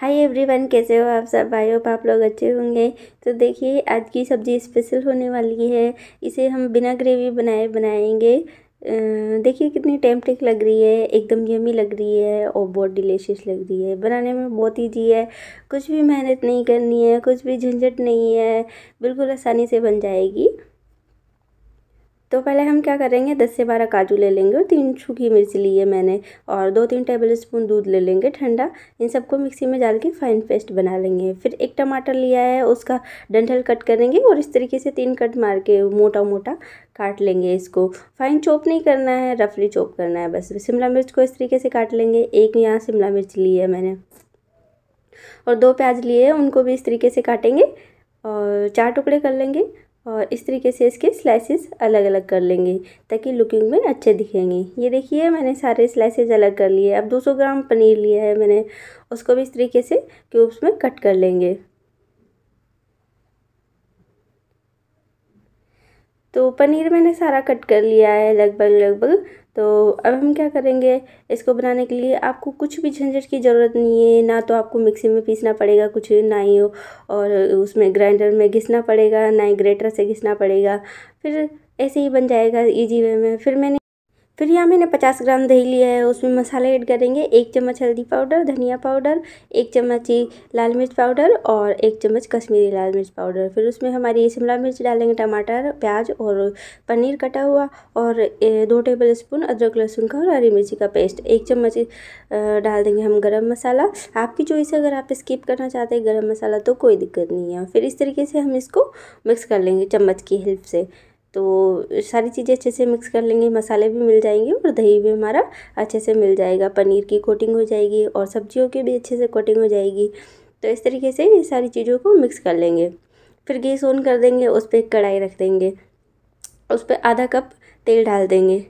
hi everyone कैसे हो आप सब भाई होप आप लोग अच्छे होंगे तो देखिए आज की सब्ज़ी स्पेशल होने वाली है इसे हम बिना ग्रेवी बनाए बनाएंगे देखिए कितनी टेम्पटिक लग रही है एकदम यमी लग रही है और बहुत डिलीशियस लग रही है बनाने में बहुत ईजी है कुछ भी मेहनत नहीं करनी है कुछ भी झंझट नहीं है बिल्कुल आसानी से बन जाएगी तो पहले हम क्या करेंगे दस से बारह काजू ले लेंगे और तीन सूखी मिर्च ली है मैंने और दो तीन टेबल स्पून दूध ले लेंगे ठंडा इन सबको मिक्सी में डाल के फाइन पेस्ट बना लेंगे फिर एक टमाटर लिया है उसका डंठल कट करेंगे और इस तरीके से तीन कट मार के मोटा मोटा काट लेंगे इसको फाइन चॉप नहीं करना है रफली चॉप करना है बस शिमला मिर्च को इस तरीके से काट लेंगे एक यहाँ शिमला मिर्च ली है मैंने और दो प्याज लिए हैं उनको भी इस तरीके से काटेंगे और चार टुकड़े कर लेंगे और इस तरीके से इसके स्लाइसेस अलग अलग कर लेंगे ताकि लुकिंग में अच्छे दिखेंगे ये देखिए मैंने सारे स्लाइसेस अलग कर लिए अब 200 ग्राम पनीर लिया है मैंने उसको भी इस तरीके से क्यूब्स में कट कर लेंगे तो पनीर मैंने सारा कट कर लिया है लगभग लगभग तो अब हम क्या करेंगे इसको बनाने के लिए आपको कुछ भी झंझट की ज़रूरत नहीं है ना तो आपको मिक्सी में पीसना पड़ेगा कुछ ना ही हो और उसमें ग्राइंडर में घिसना पड़ेगा ना ही ग्रेटर से घिसना पड़ेगा फिर ऐसे ही बन जाएगा ईजी वे में फिर मैंने फिर यहाँ मैंने पचास ग्राम दही लिया है उसमें मसाले ऐड करेंगे एक चम्मच हल्दी पाउडर धनिया पाउडर एक चम्मच लाल मिर्च पाउडर और एक चम्मच कश्मीरी लाल मिर्च पाउडर फिर उसमें हमारी शिमला मिर्च डालेंगे टमाटर प्याज और पनीर कटा हुआ और दो टेबल स्पून अदरक लहसुन का और हरी मिर्ची का पेस्ट एक चम्मच डाल देंगे हम गर्म मसाला आपकी चॉइस अगर आप स्किप करना चाहते हैं गर्म मसाला तो कोई दिक्कत नहीं है फिर इस तरीके से हम इसको मिक्स कर लेंगे चम्मच की हेल्प से तो सारी चीज़ें अच्छे से मिक्स कर लेंगे मसाले भी मिल जाएंगे और दही भी हमारा अच्छे से मिल जाएगा पनीर की कोटिंग हो जाएगी और सब्जियों की भी अच्छे से कोटिंग हो जाएगी तो इस तरीके से ये सारी चीज़ों को मिक्स कर लेंगे फिर गैस ऑन कर देंगे उस पर कढ़ाई रख देंगे उस पर आधा कप तेल डाल देंगे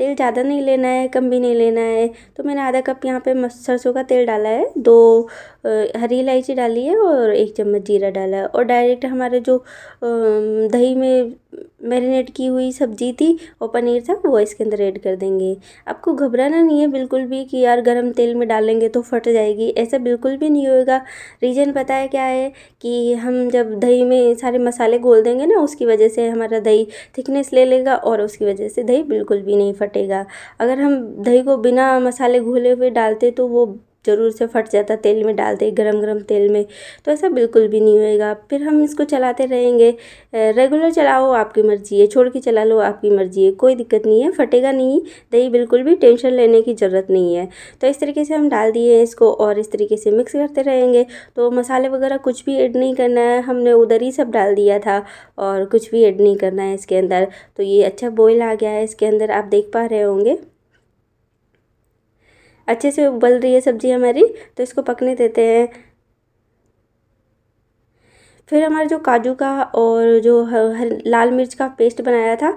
तेल ज़्यादा नहीं लेना है कम भी नहीं लेना है तो मैंने आधा कप यहाँ पे सरसों का तेल डाला है दो हरी इलायची डाली है और एक चम्मच जीरा डाला है और डायरेक्ट हमारे जो दही में मैरिनेट की हुई सब्जी थी और पनीर था वो इसके अंदर ऐड कर देंगे आपको घबराना नहीं है बिल्कुल भी कि यार गरम तेल में डालेंगे तो फट जाएगी ऐसा बिल्कुल भी नहीं होएगा रीज़न पता है क्या है कि हम जब दही में सारे मसाले घोल देंगे ना उसकी वजह से हमारा दही थिकनेस ले लेगा और उसकी वजह से दही बिल्कुल भी नहीं फटेगा अगर हम दही को बिना मसाले घोले हुए डालते तो वो ज़रूर से फट जाता तेल में डालते ही गरम गरम तेल में तो ऐसा बिल्कुल भी नहीं होएगा फिर हम इसको चलाते रहेंगे रेगुलर चलाओ आपकी मर्ज़ी है छोड़ के चला लो आपकी मर्ज़ी है कोई दिक्कत नहीं है फटेगा नहीं दही बिल्कुल भी टेंशन लेने की ज़रूरत नहीं है तो इस तरीके से हम डाल दिए हैं इसको और इस तरीके से मिक्स करते रहेंगे तो मसाले वगैरह कुछ भी ऐड नहीं करना है हमने उधर ही सब डाल दिया था और कुछ भी ऐड नहीं करना है इसके अंदर तो ये अच्छा बॉयल आ गया है इसके अंदर आप देख पा रहे होंगे अच्छे से उबल रही है सब्ज़ी हमारी तो इसको पकने देते हैं फिर हमारे जो काजू का और जो हर, लाल मिर्च का पेस्ट बनाया था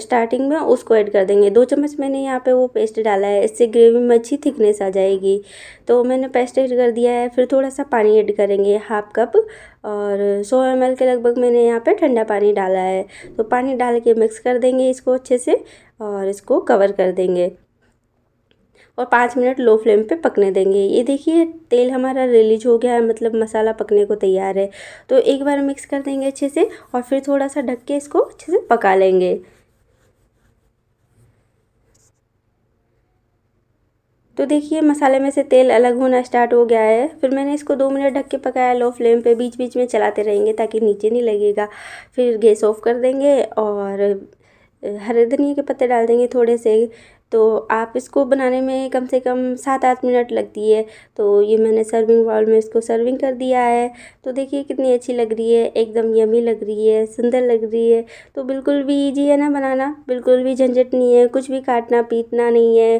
स्टार्टिंग में उसको ऐड कर देंगे दो चम्मच मैंने यहाँ पे वो पेस्ट डाला है इससे ग्रेवी में अच्छी थिकनेस आ जाएगी तो मैंने पेस्ट ऐड कर दिया है फिर थोड़ा सा पानी ऐड करेंगे हाफ कप और सौ एम के लगभग मैंने यहाँ पे ठंडा पानी डाला है तो पानी डाल के मिक्स कर देंगे इसको अच्छे से और इसको कवर कर देंगे और पाँच मिनट लो फ्लेम पे पकने देंगे ये देखिए तेल हमारा रिलीज हो गया है मतलब मसाला पकने को तैयार है तो एक बार मिक्स कर देंगे अच्छे से और फिर थोड़ा सा ढक के इसको अच्छे से पका लेंगे तो देखिए मसाले में से तेल अलग होना स्टार्ट हो गया है फिर मैंने इसको दो मिनट ढक के पकाया लो फ्लेम पे बीच बीच में चलाते रहेंगे ताकि नीचे नहीं लगेगा फिर गैस ऑफ कर देंगे और हरे धनिया के पत्ते डाल देंगे थोड़े से तो आप इसको बनाने में कम से कम सात आठ मिनट लगती है तो ये मैंने सर्विंग बाउल में इसको सर्विंग कर दिया है तो देखिए कितनी अच्छी लग रही है एकदम यमी लग रही है सुंदर लग रही है तो बिल्कुल भी ईजी है ना बनाना बिल्कुल भी झंझट नहीं है कुछ भी काटना पीटना नहीं है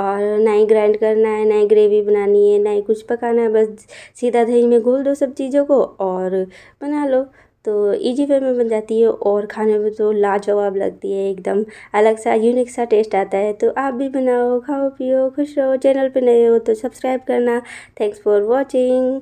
और ना ही ग्राइंड करना है ना ही ग्रेवी बनानी है ना ही कुछ पकाना है बस सीधा दही में घोल दो सब चीज़ों को और बना लो तो इजी वे में बन जाती है और खाने में तो लाजवाब लगती है एकदम अलग सा यूनिक सा टेस्ट आता है तो आप भी बनाओ खाओ पियो खुश रहो चैनल पे नए हो तो सब्सक्राइब करना थैंक्स फॉर वॉचिंग